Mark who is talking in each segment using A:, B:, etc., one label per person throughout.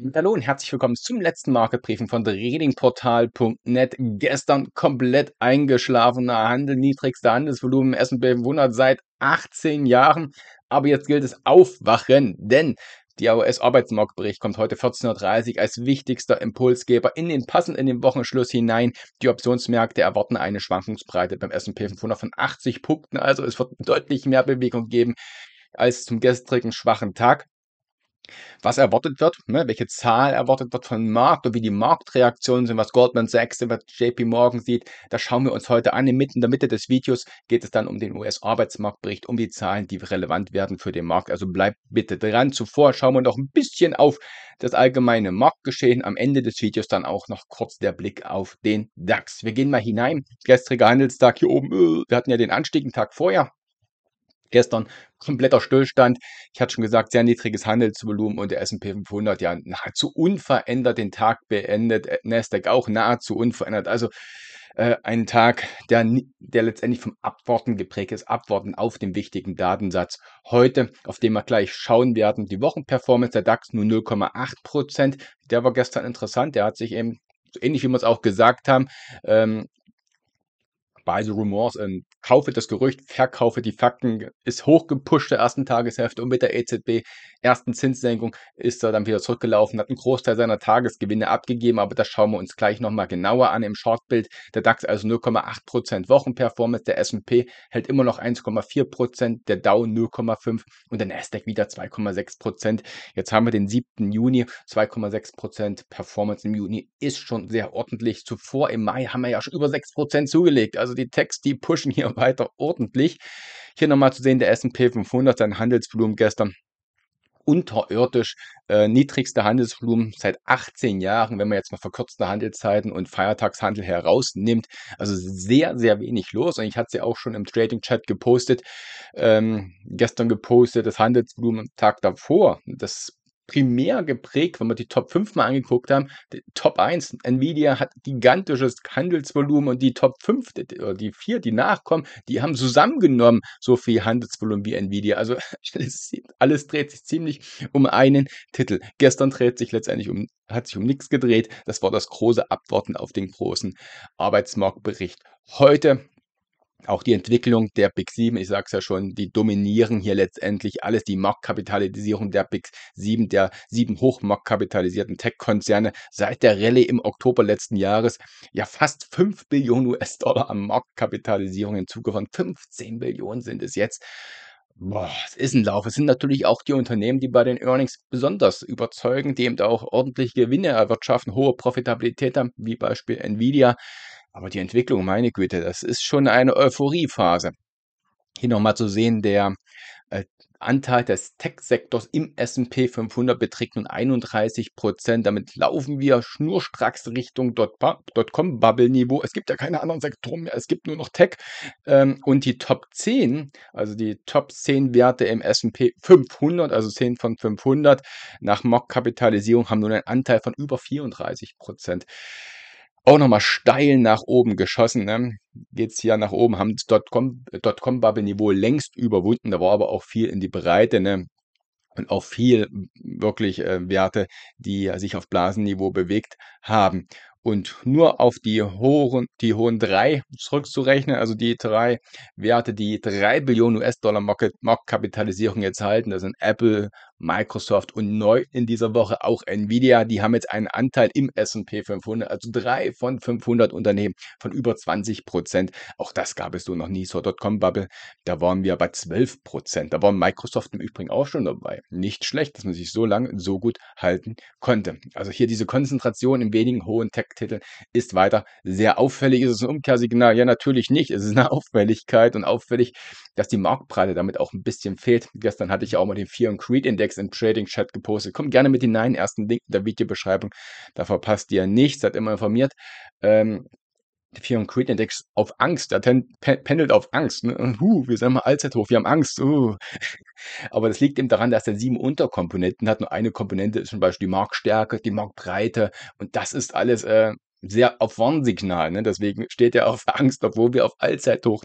A: Hm, hallo und herzlich willkommen zum letzten Market Briefing von tradingportal.net. Gestern komplett eingeschlafener Handel, niedrigster Handelsvolumen, S&P 500 seit 18 Jahren. Aber jetzt gilt es aufwachen, denn der US-Arbeitsmarktbericht kommt heute 14.30 Uhr als wichtigster Impulsgeber in den passenden in den Wochenschluss hinein. Die Optionsmärkte erwarten eine Schwankungsbreite beim S&P 500 von 80 Punkten, also es wird deutlich mehr Bewegung geben als zum gestrigen schwachen Tag was erwartet wird, ne, welche Zahl erwartet wird vom Markt und wie die Marktreaktionen sind, was Goldman Sachs, was JP Morgan sieht. Das schauen wir uns heute an. Mitten in der Mitte des Videos geht es dann um den US-Arbeitsmarktbericht, um die Zahlen, die relevant werden für den Markt. Also bleibt bitte dran. Zuvor schauen wir noch ein bisschen auf das allgemeine Marktgeschehen. Am Ende des Videos dann auch noch kurz der Blick auf den DAX. Wir gehen mal hinein. Gestriger Handelstag hier oben. Wir hatten ja den Anstieg einen Tag vorher. Gestern kompletter Stillstand. Ich hatte schon gesagt, sehr niedriges Handelsvolumen und der S&P 500 ja nahezu unverändert den Tag beendet. Äh, Nasdaq auch nahezu unverändert. Also äh, ein Tag, der, der letztendlich vom Abworten geprägt ist. Abworten auf dem wichtigen Datensatz heute, auf den wir gleich schauen werden. Die Wochenperformance der DAX nur 0,8 Prozent. Der war gestern interessant. Der hat sich eben ähnlich wie wir es auch gesagt haben, ähm, buy the rumors in, kaufe das Gerücht, verkaufe die Fakten, ist hochgepusht der ersten Tageshälfte und mit der EZB ersten Zinssenkung ist er dann wieder zurückgelaufen, hat einen Großteil seiner Tagesgewinne abgegeben, aber das schauen wir uns gleich nochmal genauer an im Shortbild. Der DAX also 0,8% Wochenperformance, der S&P hält immer noch 1,4%, der Dow 0,5% und der Nasdaq wieder 2,6%. Jetzt haben wir den 7. Juni, 2,6% Performance im Juni ist schon sehr ordentlich. Zuvor im Mai haben wir ja schon über 6% zugelegt, also die Text, die pushen hier weiter ordentlich. Hier nochmal zu sehen, der S&P 500, sein Handelsvolumen gestern unterirdisch, äh, niedrigste Handelsvolumen seit 18 Jahren, wenn man jetzt mal verkürzte Handelszeiten und Feiertagshandel herausnimmt. Also sehr, sehr wenig los. Und ich hatte sie ja auch schon im Trading Chat gepostet, ähm, gestern gepostet, das Handelsvolumen am Tag davor, das primär geprägt, wenn wir die Top 5 mal angeguckt haben, Top 1, Nvidia hat gigantisches Handelsvolumen und die Top 5, die, die 4, die nachkommen, die haben zusammengenommen so viel Handelsvolumen wie Nvidia. Also alles, alles dreht sich ziemlich um einen Titel. Gestern dreht sich letztendlich um, hat sich um nichts gedreht. Das war das große Abwarten auf den großen Arbeitsmarktbericht. Heute auch die Entwicklung der Big 7, ich sage es ja schon, die dominieren hier letztendlich alles, die Marktkapitalisierung der Big 7, der sieben hochmarktkapitalisierten Tech-Konzerne seit der Rallye im Oktober letzten Jahres ja fast 5 Billionen US-Dollar an Marktkapitalisierung hinzugewonnen. 15 Billionen sind es jetzt. Boah, es ist ein Lauf. Es sind natürlich auch die Unternehmen, die bei den Earnings besonders überzeugen, die eben auch ordentlich Gewinne erwirtschaften, hohe Profitabilität haben, wie Beispiel Nvidia. Aber die Entwicklung, meine Güte, das ist schon eine Euphoriephase. Hier nochmal zu sehen, der äh, Anteil des Tech-Sektors im S&P 500 beträgt nun 31 Prozent. Damit laufen wir schnurstracks Richtung com bubble niveau Es gibt ja keine anderen Sektoren mehr, es gibt nur noch Tech. Ähm, und die Top 10, also die Top 10 Werte im S&P 500, also 10 von 500, nach Mock-Kapitalisierung haben nun einen Anteil von über 34 Prozent auch nochmal steil nach oben geschossen. Ne? es hier nach oben, haben das Dotcom-Bubble-Niveau längst überwunden. Da war aber auch viel in die Breite. Ne? und auch viel wirklich äh, Werte, die äh, sich auf Blasenniveau bewegt haben. Und nur auf die hohen, die hohen drei zurückzurechnen, also die drei Werte, die 3 Billionen US-Dollar Marktkapitalisierung jetzt halten, das sind Apple, Microsoft und neu in dieser Woche auch Nvidia. Die haben jetzt einen Anteil im S&P 500, also drei von 500 Unternehmen von über 20 Prozent. Auch das gab es so noch nie zur Dotcom-Bubble. Da waren wir bei 12 Prozent. Da war Microsoft im Übrigen auch schon dabei. Nicht schlecht, dass man sich so lange so gut halten konnte. Also hier diese Konzentration in wenigen hohen Tech-Titeln ist weiter sehr auffällig. Ist es ein Umkehrsignal? Ja, natürlich nicht. Es ist eine Auffälligkeit und auffällig dass die Marktbreite damit auch ein bisschen fehlt. Gestern hatte ich auch mal den Fear and Creed Index im Trading Chat gepostet. Kommt gerne mit hinein, ersten Link in der Videobeschreibung. Da verpasst ihr nichts, seid immer informiert. Ähm, der Fear and Creed Index auf Angst, der ten, pen, pendelt auf Angst. Ne? Uh, wir sind mal Allzeithoch, wir haben Angst. Uh. Aber das liegt eben daran, dass er sieben Unterkomponenten hat. Nur eine Komponente ist zum Beispiel die Marktstärke, die Marktbreite. Und das ist alles äh, sehr auf Warnsignal. Ne? Deswegen steht er auf Angst, obwohl wir auf Allzeithoch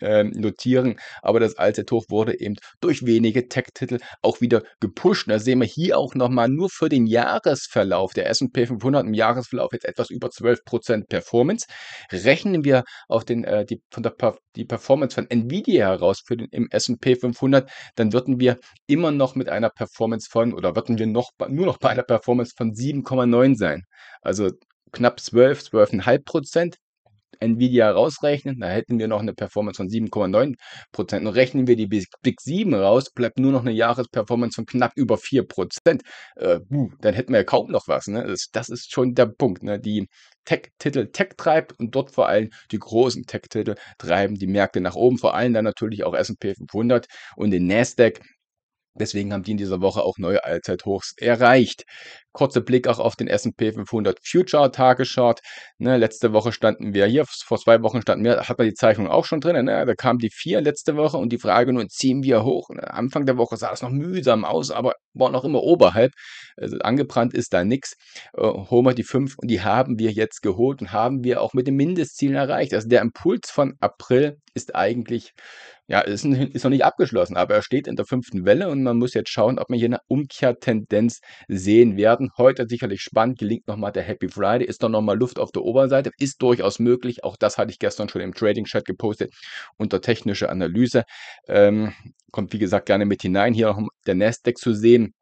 A: ähm, notieren. Aber das Allzeithoch wurde eben durch wenige Tech-Titel auch wieder gepusht. Da sehen wir hier auch nochmal nur für den Jahresverlauf der S&P 500 im Jahresverlauf jetzt etwas über 12% Performance. Rechnen wir auf den, äh, die, von der die Performance von Nvidia heraus für den, im S&P 500, dann würden wir immer noch mit einer Performance von oder würden wir noch nur noch bei einer Performance von 7,9 sein. Also knapp 12, 12,5 Prozent. Nvidia rausrechnen, da hätten wir noch eine Performance von 7,9 Prozent. Und rechnen wir die Big 7 raus, bleibt nur noch eine Jahresperformance von knapp über 4 Prozent. Äh, dann hätten wir ja kaum noch was. Ne? Das, das, ist schon der Punkt. Ne? Die Tech-Titel Tech treibt und dort vor allem die großen Tech-Titel treiben die Märkte nach oben. Vor allem dann natürlich auch S&P 500 und den Nasdaq. Deswegen haben die in dieser Woche auch neue Allzeithochs erreicht kurzer Blick auch auf den S&P 500 Future Tageschart. Ne, letzte Woche standen wir hier, vor zwei Wochen standen wir, hat man die Zeichnung auch schon drin. Ne? Da kamen die vier letzte Woche und die Frage nun, ziehen wir hoch? Ne? Anfang der Woche sah das noch mühsam aus, aber war noch immer oberhalb. Also angebrannt ist da nichts. Äh, holen wir die fünf und die haben wir jetzt geholt und haben wir auch mit den Mindestzielen erreicht. Also der Impuls von April ist eigentlich ja, ist, ist, noch nicht abgeschlossen, aber er steht in der fünften Welle und man muss jetzt schauen, ob wir hier eine Umkehrtendenz sehen werden erwarten. Heute sicherlich spannend, gelingt nochmal der Happy Friday, ist doch nochmal Luft auf der Oberseite, ist durchaus möglich. Auch das hatte ich gestern schon im Trading Chat gepostet unter technische Analyse. Ähm, kommt wie gesagt gerne mit hinein, hier auch der Nasdaq zu sehen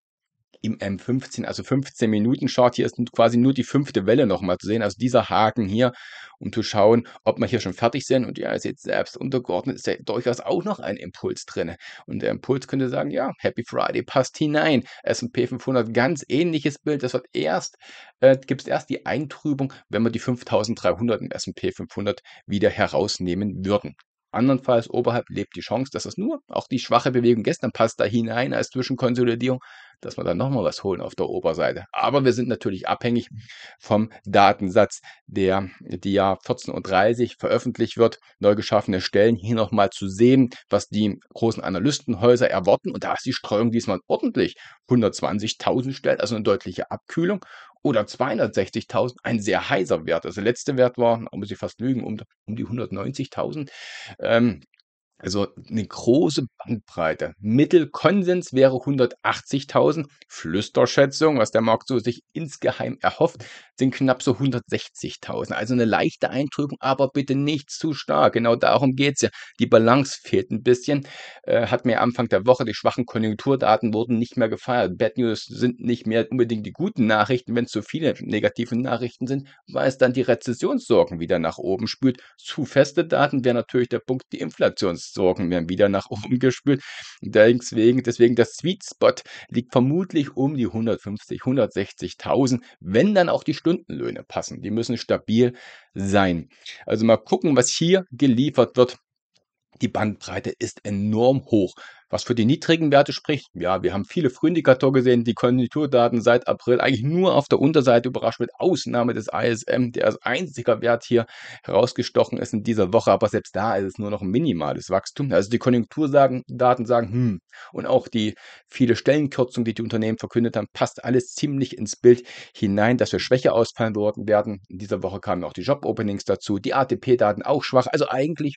A: im M15, ähm, also 15 Minuten Chart. Hier ist quasi nur die fünfte Welle nochmal zu sehen, also dieser Haken hier, um zu schauen, ob wir hier schon fertig sind. Und ja, ihr seht selbst untergeordnet ist ja durchaus auch noch ein Impuls drin. Und der Impuls könnte sagen, ja, Happy Friday passt hinein. S&P 500 ganz ähnliches Bild. Das wird erst, äh, gibt es erst die Eintrübung, wenn wir die 5300 im S&P 500 wieder herausnehmen würden. Andernfalls oberhalb lebt die Chance, dass es nur auch die schwache Bewegung gestern passt da hinein als Zwischenkonsolidierung dass wir dann nochmal was holen auf der Oberseite. Aber wir sind natürlich abhängig vom Datensatz, der die Jahr 14.30 veröffentlicht wird. Neu geschaffene Stellen hier nochmal zu sehen, was die großen Analystenhäuser erwarten. Und da ist die Streuung diesmal ordentlich. 120.000 Stellen, also eine deutliche Abkühlung oder 260.000 ein sehr heiser Wert. Also der letzte Wert war, muss ich fast lügen, um, um die 190.000. Ähm, also eine große Bandbreite. Mittelkonsens wäre 180.000. Flüsterschätzung, was der Markt so sich insgeheim erhofft, sind knapp so 160.000. Also eine leichte Eintrübung, aber bitte nicht zu stark. Genau darum geht's ja. Die Balance fehlt ein bisschen. Äh, hat mir Anfang der Woche, die schwachen Konjunkturdaten wurden nicht mehr gefeiert. Bad News sind nicht mehr unbedingt die guten Nachrichten. Wenn es zu viele negative Nachrichten sind, weil es dann die Rezessionssorgen wieder nach oben spült. Zu feste Daten wäre natürlich der Punkt, die Inflations Sorgen werden wieder nach oben gespült. Deswegen, deswegen das Sweet Spot liegt vermutlich um die 150, 160.000, wenn dann auch die Stundenlöhne passen. Die müssen stabil sein. Also mal gucken, was hier geliefert wird. Die Bandbreite ist enorm hoch. Was für die niedrigen Werte spricht, ja, wir haben viele Frühindikatoren gesehen. Die Konjunkturdaten seit April eigentlich nur auf der Unterseite überrascht, mit Ausnahme des ISM, der als einziger Wert hier herausgestochen ist in dieser Woche. Aber selbst da ist es nur noch ein minimales Wachstum. Also die Konjunkturdaten sagen, hm, und auch die viele Stellenkürzungen, die die Unternehmen verkündet haben, passt alles ziemlich ins Bild hinein, dass wir schwächer ausfallen werden. In dieser Woche kamen auch die Job-Openings dazu, die ATP-Daten auch schwach. Also eigentlich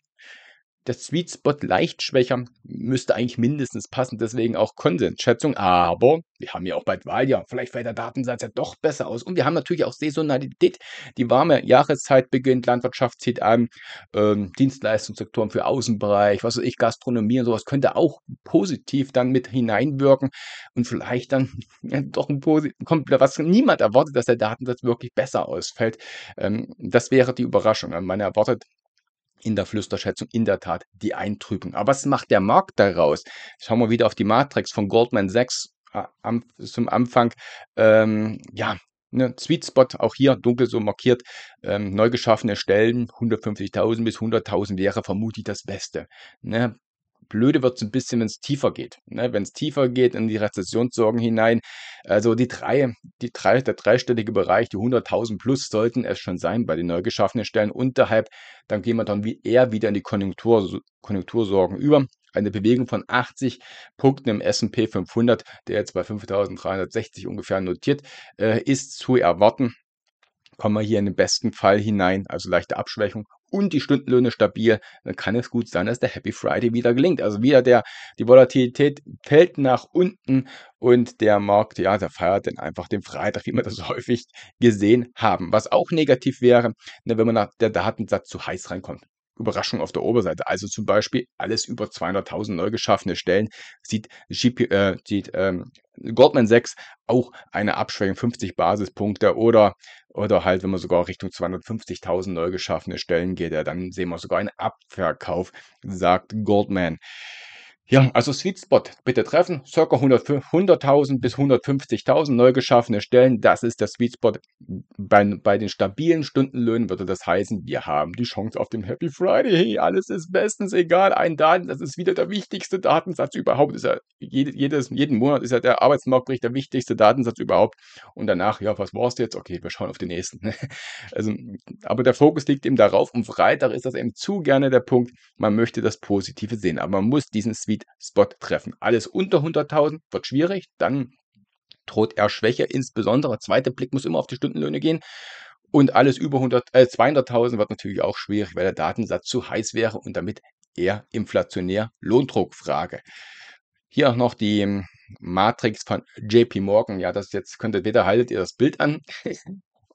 A: der Sweet Spot leicht schwächer müsste eigentlich mindestens passen, deswegen auch Konsensschätzung. Aber wir haben ja auch bald Wahljahr. Vielleicht fällt der Datensatz ja doch besser aus. Und wir haben natürlich auch Saisonalität. Die warme Jahreszeit beginnt, Landwirtschaft zieht an, ähm, Dienstleistungssektoren für Außenbereich, was weiß ich, Gastronomie und sowas könnte auch positiv dann mit hineinwirken und vielleicht dann ja, doch ein Posit kommt, was niemand erwartet, dass der Datensatz wirklich besser ausfällt. Ähm, das wäre die Überraschung. Also man erwartet in der Flüsterschätzung in der Tat die Eintrübung. Aber was macht der Markt daraus? Schauen wir wieder auf die Matrix von Goldman Sachs äh, am, zum Anfang. Ähm, ja, ne, Sweet Spot, auch hier dunkel so markiert, ähm, neu geschaffene Stellen, 150.000 bis 100.000 wäre vermutlich das Beste. Ne, blöde wird es ein bisschen, wenn es tiefer geht. Ne? Wenn es tiefer geht in die Rezessionssorgen hinein. Also die drei, die drei, der dreistellige Bereich, die 100.000 plus sollten es schon sein bei den neu geschaffenen Stellen unterhalb. Dann gehen wir dann wie eher wieder in die Konjunktur, Konjunktursorgen über. Eine Bewegung von 80 Punkten im S&P 500, der jetzt bei 5.360 ungefähr notiert, äh, ist zu erwarten kommen wir hier in den besten Fall hinein, also leichte Abschwächung und die Stundenlöhne stabil, dann kann es gut sein, dass der Happy Friday wieder gelingt. Also wieder der, die Volatilität fällt nach unten und der Markt, ja, der feiert dann einfach den Freitag, wie wir das häufig gesehen haben. Was auch negativ wäre, ne, wenn man nach der Datensatz zu heiß reinkommt. Überraschung auf der Oberseite. Also zum Beispiel alles über 200.000 neu geschaffene Stellen sieht, GP, äh, sieht ähm, Goldman Sachs auch eine Abschwächung 50 Basispunkte oder, oder halt, wenn man sogar Richtung 250.000 neu geschaffene Stellen geht, ja, dann sehen wir sogar einen Abverkauf, sagt Goldman. Ja, also Sweet Spot, bitte treffen, circa 100.000 bis 150.000 neu geschaffene Stellen, das ist der Sweet Spot. Bei, bei, den stabilen Stundenlöhnen würde das heißen, wir haben die Chance auf den Happy Friday, hey, alles ist bestens egal, ein Daten, das ist wieder der wichtigste Datensatz überhaupt, ist ja, jedes, jeden Monat ist ja der Arbeitsmarktbericht der wichtigste Datensatz überhaupt und danach, ja, was du jetzt? Okay, wir schauen auf den nächsten. Also, aber der Fokus liegt eben darauf und Freitag ist das eben zu gerne der Punkt, man möchte das Positive sehen, aber man muss diesen Sweet Sweet-Spot treffen. Alles unter 100.000 wird schwierig, dann droht er Schwäche, insbesondere zweiter Blick muss immer auf die Stundenlöhne gehen. Und alles über äh, 200.000 wird natürlich auch schwierig, weil der Datensatz zu heiß wäre und damit eher inflationär Lohndruckfrage. Hier auch noch die Matrix von JP Morgan. Ja, das jetzt könntet weder haltet ihr das Bild an,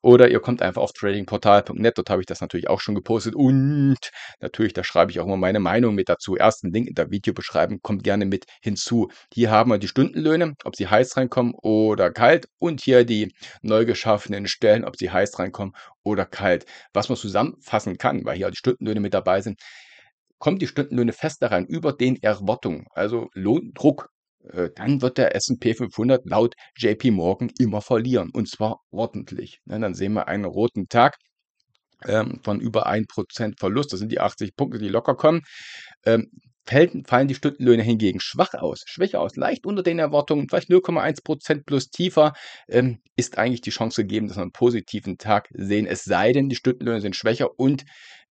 A: Oder ihr kommt einfach auf tradingportal.net, dort habe ich das natürlich auch schon gepostet. Und natürlich, da schreibe ich auch immer meine Meinung mit dazu. Ersten Link in der Videobeschreibung kommt gerne mit hinzu. Hier haben wir die Stundenlöhne, ob sie heiß reinkommen oder kalt. Und hier die neu geschaffenen Stellen, ob sie heiß reinkommen oder kalt. Was man zusammenfassen kann, weil hier auch die Stundenlöhne mit dabei sind, kommt die Stundenlöhne fest daran über den Erwartungen. Also Lohndruck äh, dann wird der S&P 500 laut JP Morgan immer verlieren und zwar ordentlich. Ne, dann sehen wir einen roten Tag ähm, von über 1% Verlust, das sind die 80 Punkte, die locker kommen. Ähm, fallen die Stundenlöhne hingegen schwach aus, schwächer aus, leicht unter den Erwartungen, vielleicht 0,1% plus tiefer, ähm, ist eigentlich die Chance gegeben, dass wir einen positiven Tag sehen. Es sei denn, die Stundenlöhne sind schwächer und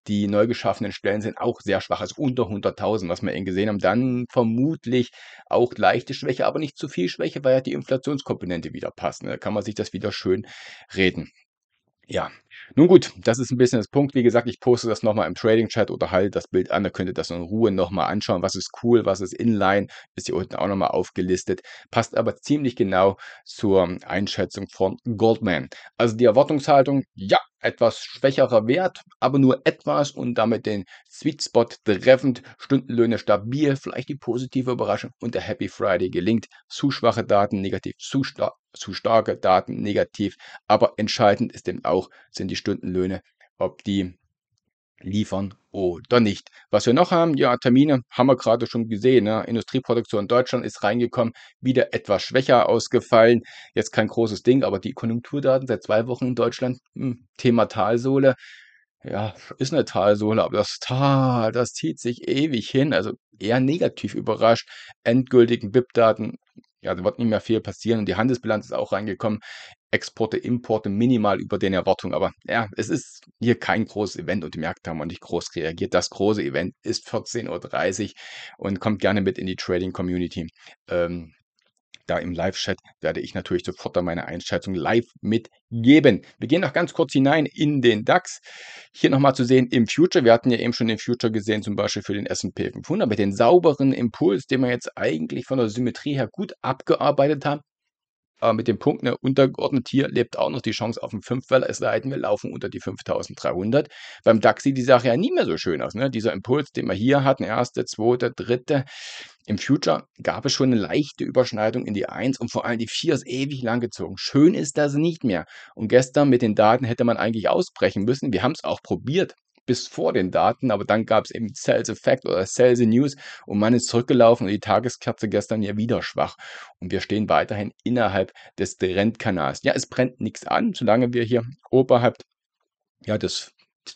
A: die neu geschaffenen Stellen sind auch sehr schwach, also unter 100.000, was wir eben gesehen haben. Dann vermutlich auch leichte Schwäche, aber nicht zu viel Schwäche, weil ja die Inflationskomponente wieder passt. Ne? Da kann man sich das wieder schön reden. Ja, nun gut, das ist ein bisschen das Punkt. Wie gesagt, ich poste das nochmal im Trading-Chat oder halt das Bild an. Da könnt ihr das in Ruhe nochmal anschauen. Was ist cool, was ist inline, ist hier unten auch nochmal aufgelistet. Passt aber ziemlich genau zur Einschätzung von Goldman. Also die Erwartungshaltung, ja, etwas schwächerer Wert, aber nur etwas und damit den Sweet Spot treffend, Stundenlöhne stabil, vielleicht die positive Überraschung und der Happy Friday gelingt. Zu schwache Daten negativ, zu, star zu starke Daten negativ, aber entscheidend ist eben auch, sind die Stundenlöhne, ob die liefern oder nicht. Was wir noch haben, ja, Termine haben wir gerade schon gesehen. Ne? Industrieproduktion in Deutschland ist reingekommen, wieder etwas schwächer ausgefallen. Jetzt kein großes Ding, aber die Konjunkturdaten seit zwei Wochen in Deutschland, mh, hm, Thema Talsohle. Ja, ist eine Talsohle, aber das Tal, das zieht sich ewig hin. Also eher negativ überrascht. Endgültigen BIP-Daten ja, da wird nicht mehr viel passieren und die Handelsbilanz ist auch reingekommen. Exporte, Importe minimal über den Erwartungen. Aber ja, es ist hier kein großes Event und die Märkte haben auch nicht groß reagiert. Das große Event ist 14.30 Uhr und kommt gerne mit in die Trading Community. Ähm, da im Live-Chat werde ich natürlich sofort da meine Einschätzung live mitgeben. Wir gehen noch ganz kurz hinein in den DAX. Hier nochmal zu sehen im Future. Wir hatten ja eben schon den Future gesehen, zum Beispiel für den S&P 500, mit dem sauberen Impuls, den wir jetzt eigentlich von der Symmetrie her gut abgearbeitet haben äh, mit dem Punkt, ne, untergeordnet hier lebt auch noch die Chance auf 5, weil es leiden, wir laufen unter die 5300. Beim DAX sieht die Sache ja nie mehr so schön aus. Ne? Dieser Impuls, den wir hier hatten, erste, zweite, dritte, im Future gab es schon eine leichte Überschneidung in die 1 und vor allem die 4 ist ewig lang gezogen. Schön ist das nicht mehr. Und gestern mit den Daten hätte man eigentlich ausbrechen müssen. Wir haben es auch probiert bis vor den Daten, aber dann gab es eben Sales Effect oder Sales News und man ist zurückgelaufen und die Tageskerze gestern ja wieder schwach. Und wir stehen weiterhin innerhalb des Trendkanals. Ja, es brennt nichts an, solange wir hier oberhalb ja, des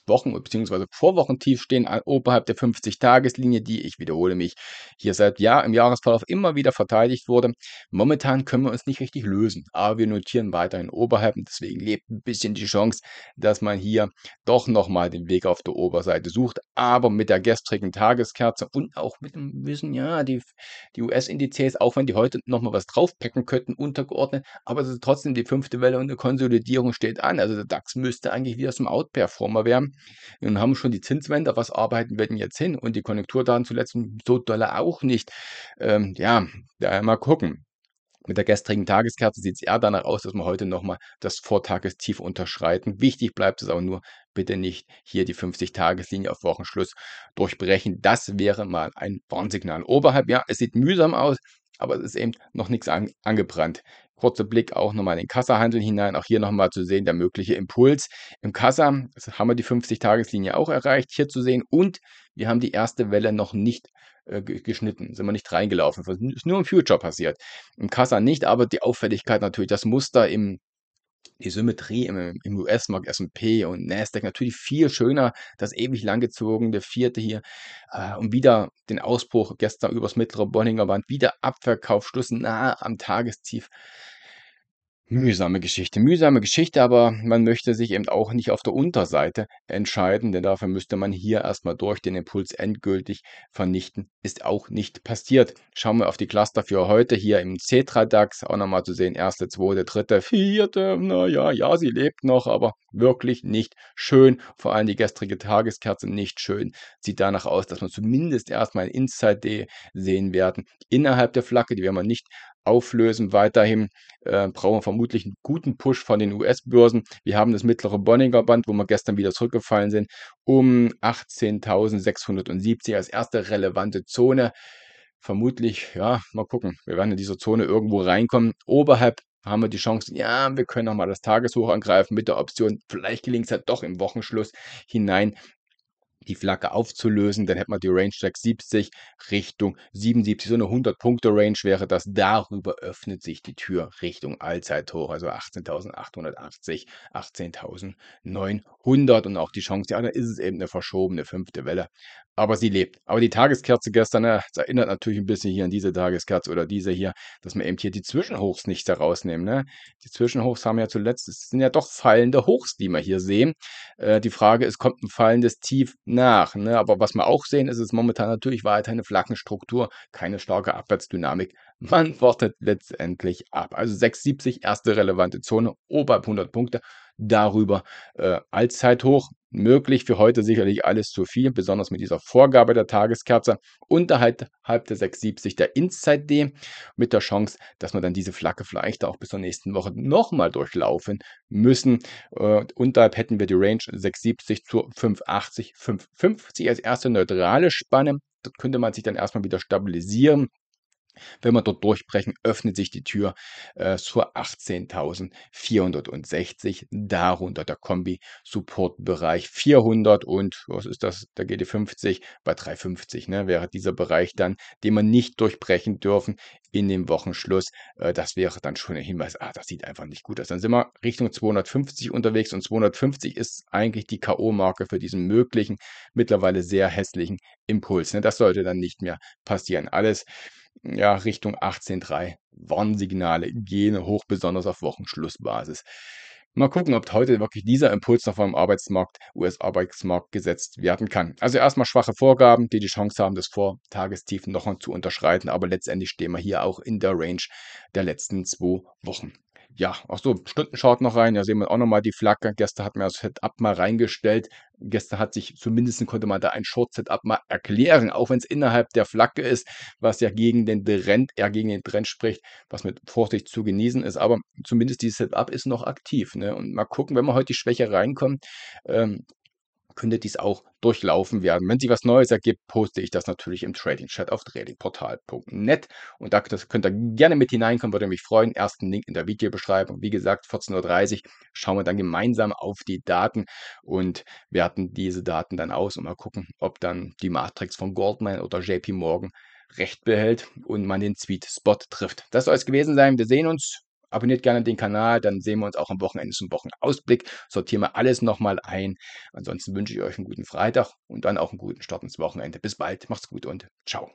A: Wochen- bzw. Vorwochentief stehen oberhalb der 50-Tageslinie, die, ich wiederhole mich, hier seit Jahr im Jahresverlauf immer wieder verteidigt wurde. Momentan können wir uns nicht richtig lösen, aber wir notieren weiterhin oberhalb und deswegen lebt ein bisschen die Chance, dass man hier doch nochmal den Weg auf der Oberseite sucht, aber mit der gestrigen Tageskerze und auch mit dem Wissen, ja, die, die US-Indizes, auch wenn die heute nochmal was draufpacken könnten, untergeordnet, aber es ist trotzdem die fünfte Welle und eine Konsolidierung steht an. Also der DAX müsste eigentlich wieder zum Outperformer werden haben und haben schon die Zinswende, was arbeiten wir denn jetzt hin? Und die Konjunkturdaten zuletzt so dolle auch nicht. Ähm, ja, ja, mal gucken. Mit der gestrigen Tageskerze sieht es eher danach aus, dass wir heute nochmal das Vortagestief unterschreiten. Wichtig bleibt es auch nur, bitte nicht hier die 50-Tageslinie auf Wochenschluss durchbrechen. Das wäre mal ein Warnsignal. Oberhalb, ja, es sieht mühsam aus, aber es ist eben noch nichts an, angebrannt. Kurzer Blick auch nochmal in den Kassahandel hinein. Auch hier nochmal zu sehen, der mögliche Impuls. Im Kassa haben wir die 50-Tageslinie auch erreicht, hier zu sehen. Und wir haben die erste Welle noch nicht äh, geschnitten, sind wir nicht reingelaufen. Das ist nur im Future passiert. Im Kassa nicht, aber die Auffälligkeit natürlich, das Muster im die Symmetrie im, im US-Markt S&P und Nasdaq natürlich viel schöner, das ewig langgezogene vierte hier äh, und wieder den Ausbruch gestern übers mittlere Bollinger Band, wieder Abverkaufsschluss Schluss nahe am Tagestief. Mühsame Geschichte, mühsame Geschichte, aber man möchte sich eben auch nicht auf der Unterseite entscheiden, denn dafür müsste man hier erstmal durch den Impuls endgültig vernichten. Ist auch nicht passiert. Schauen wir auf die Cluster für heute hier im Cetra-DAX, auch nochmal zu sehen, erste, zweite, dritte, vierte, naja, ja, sie lebt noch, aber wirklich nicht schön. Vor allem die gestrige Tageskerze nicht schön. Sieht danach aus, dass wir zumindest erstmal ein Inside-D sehen werden. Innerhalb der Flagge, die werden wir nicht auflösen. Weiterhin äh, brauchen wir vermutlich einen guten Push von den US-Börsen. Wir haben das mittlere Bonninger Band, wo wir gestern wieder zurückgefallen sind, um 18.670 als erste relevante Zone. Vermutlich, ja, mal gucken. Wir werden in dieser Zone irgendwo reinkommen. Oberhalb haben wir die Chance, ja, wir können nochmal das Tageshoch angreifen mit der Option, vielleicht gelingt es ja doch im Wochenschluss hinein die Flagge aufzulösen, dann hätte man die Range 70 Richtung 77, so eine 100-Punkte-Range wäre das. Darüber öffnet sich die Tür Richtung Allzeithoch, also 18.880, 18.900 und auch die Chance, ja, da ist es eben eine verschobene fünfte Welle, aber sie lebt. Aber die Tageskerze gestern, äh, das erinnert natürlich ein bisschen hier an diese Tageskerze oder diese hier, dass wir eben hier die Zwischenhochs nicht herausnehmen. Ne? Die Zwischenhochs haben ja zuletzt, es sind ja doch fallende Hochs, die wir hier sehen. Äh, die Frage ist, kommt ein fallendes Tief nach? Ne? Aber was wir auch sehen, ist es momentan natürlich weiter eine Flaggenstruktur, keine starke Abwärtsdynamik. Man wartet letztendlich ab. Also 6,70 erste relevante Zone, oberhalb 100 Punkte darüber äh, Allzeithoch möglich. Für heute sicherlich alles zu viel, besonders mit dieser Vorgabe der Tageskerze unterhalb der 670 der Inside D mit der Chance, dass wir dann diese Flagge vielleicht auch bis zur nächsten Woche nochmal durchlaufen müssen. Äh, unterhalb hätten wir die Range 670 zu 580, 550 als erste neutrale Spanne. Das könnte man sich dann erstmal wieder stabilisieren. Wenn wir dort durchbrechen, öffnet sich die Tür äh, zur 18.460, darunter der Kombi-Support-Bereich 400 und was ist das, der GD50 bei 350, ne, wäre dieser Bereich dann, den wir nicht durchbrechen dürfen in dem Wochenschluss. Äh, das wäre dann schon ein Hinweis, ah, das sieht einfach nicht gut aus. Dann sind wir Richtung 250 unterwegs und 250 ist eigentlich die K.O.-Marke für diesen möglichen, mittlerweile sehr hässlichen Impuls. Ne? Das sollte dann nicht mehr passieren. Alles ja, Richtung 18.3. Warnsignale gehen hoch, besonders auf Wochenschlussbasis. Mal gucken, ob heute wirklich dieser Impuls noch vom Arbeitsmarkt, US-Arbeitsmarkt gesetzt werden kann. Also erstmal schwache Vorgaben, die die Chance haben, das Vortagestief noch zu unterschreiten, aber letztendlich stehen wir hier auch in der Range der letzten zwei Wochen. Ja, auch so, Stundenschaut noch rein. Ja, sehen wir auch nochmal die Flagge. Gestern hat man das Setup mal reingestellt. Gestern hat sich zumindest konnte man da ein Short-Setup mal erklären, auch wenn es innerhalb der Flagge ist, was ja gegen den Trend, eher gegen den Trend spricht, was mit Vorsicht zu genießen ist. Aber zumindest dieses Setup ist noch aktiv. Ne? Und mal gucken, wenn man heute die Schwäche reinkommt, ähm, könnte dies auch durchlaufen werden. Wenn sich was Neues ergibt, poste ich das natürlich im Trading Chat auf tradingportal.net und da könnt ihr gerne mit hineinkommen, würde mich freuen. Ersten Link in der Videobeschreibung. Wie gesagt, 14.30 Uhr schauen wir dann gemeinsam auf die Daten und werten diese Daten dann aus und mal gucken, ob dann die Matrix von Goldman oder JP Morgan recht behält und man den Sweet Spot trifft. Das soll es gewesen sein. Wir sehen uns. Abonniert gerne den Kanal, dann sehen wir uns auch am Wochenende zum Wochenausblick. Sortieren wir alles nochmal ein. Ansonsten wünsche ich euch einen guten Freitag und dann auch einen guten Start ins Wochenende. Bis bald, macht's gut und ciao.